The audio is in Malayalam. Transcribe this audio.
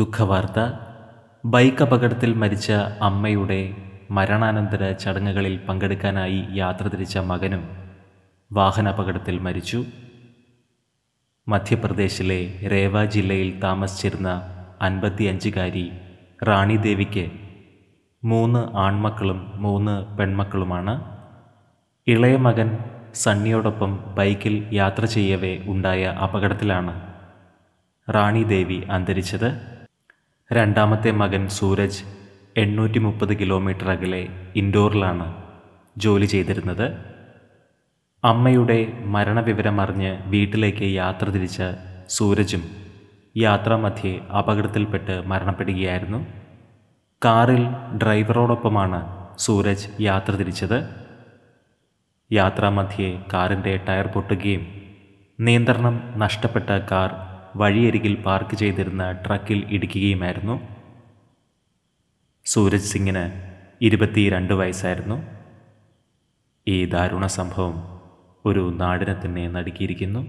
ദുഃഖവാർത്ത ബൈക്ക് അപകടത്തിൽ മരിച്ച അമ്മയുടെ മരണാനന്തര ചടങ്ങുകളിൽ പങ്കെടുക്കാനായി യാത്ര തിരിച്ച മകനും വാഹനാപകടത്തിൽ മരിച്ചു മധ്യപ്രദേശിലെ രേവ ജില്ലയിൽ താമസിച്ചിരുന്ന അൻപത്തിയഞ്ചുകാരി റാണി ദേവിക്ക് മൂന്ന് ആൺമക്കളും മൂന്ന് പെൺമക്കളുമാണ് ഇളയ മകൻ സണ്ണിയോടൊപ്പം ബൈക്കിൽ യാത്ര ചെയ്യവേ ഉണ്ടായ അപകടത്തിലാണ് റാണി ദേവി അന്തരിച്ചത് രണ്ടാമത്തെ മകൻ സൂരജ് എണ്ണൂറ്റി മുപ്പത് കിലോമീറ്റർ അകലെ ഇൻഡോറിലാണ് ജോലി ചെയ്തിരുന്നത് അമ്മയുടെ മരണവിവരമറിഞ്ഞ് വീട്ടിലേക്ക് യാത്ര തിരിച്ച സൂരജും യാത്രാമധ്യേ അപകടത്തിൽപ്പെട്ട് മരണപ്പെടുകയായിരുന്നു കാറിൽ ഡ്രൈവറോടൊപ്പമാണ് സൂരജ് യാത്ര തിരിച്ചത് യാത്രാമധ്യേ കാറിൻ്റെ ടയർ പൊട്ടുകയും നിയന്ത്രണം നഷ്ടപ്പെട്ട കാർ വഴിയരികിൽ പാർക്ക് ചെയ്തിരുന്ന ട്രക്കിൽ ഇടിക്കുകയുമായിരുന്നു സൂരജ് സിംഗിന് ഇരുപത്തിരണ്ട് വയസ്സായിരുന്നു ഈ ദാരുണ സംഭവം ഒരു നാടിനെ തന്നെ നടുക്കിയിരിക്കുന്നു